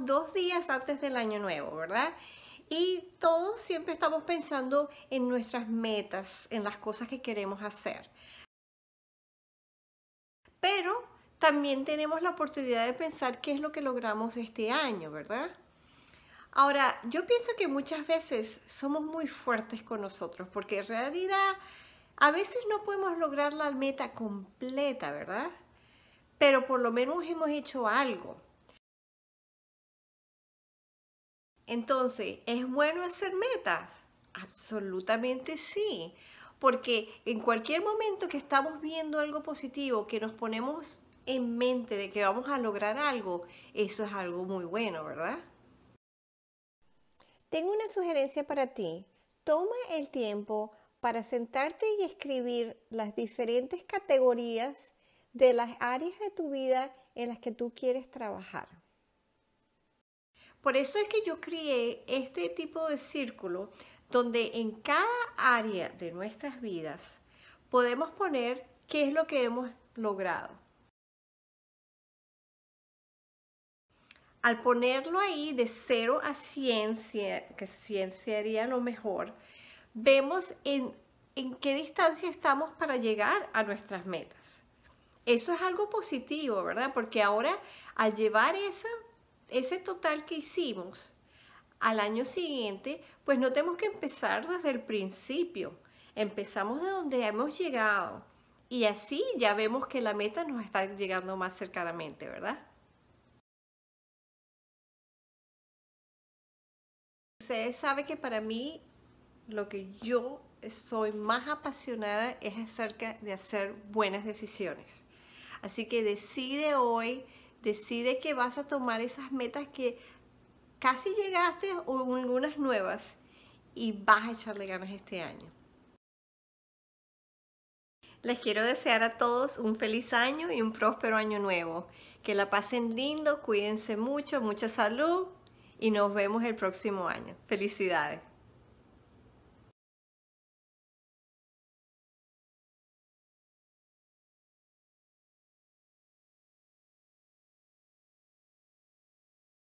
dos días antes del año nuevo, ¿verdad? Y todos siempre estamos pensando en nuestras metas, en las cosas que queremos hacer. Pero también tenemos la oportunidad de pensar qué es lo que logramos este año, ¿verdad? Ahora, yo pienso que muchas veces somos muy fuertes con nosotros, porque en realidad a veces no podemos lograr la meta completa, ¿verdad? Pero por lo menos hemos hecho algo. Entonces, ¿es bueno hacer metas? Absolutamente sí, porque en cualquier momento que estamos viendo algo positivo, que nos ponemos en mente de que vamos a lograr algo, eso es algo muy bueno, ¿verdad? Tengo una sugerencia para ti. Toma el tiempo para sentarte y escribir las diferentes categorías de las áreas de tu vida en las que tú quieres trabajar. Por eso es que yo creé este tipo de círculo donde en cada área de nuestras vidas podemos poner qué es lo que hemos logrado. Al ponerlo ahí de cero a ciencia, que 100 sería lo mejor, vemos en, en qué distancia estamos para llegar a nuestras metas. Eso es algo positivo, ¿verdad? Porque ahora al llevar esa ese total que hicimos al año siguiente, pues no tenemos que empezar desde el principio. Empezamos de donde hemos llegado. Y así ya vemos que la meta nos está llegando más cercanamente, ¿verdad? Ustedes saben que para mí lo que yo soy más apasionada es acerca de hacer buenas decisiones. Así que decide hoy Decide que vas a tomar esas metas que casi llegaste o algunas nuevas y vas a echarle ganas este año. Les quiero desear a todos un feliz año y un próspero año nuevo. Que la pasen lindo, cuídense mucho, mucha salud y nos vemos el próximo año. Felicidades.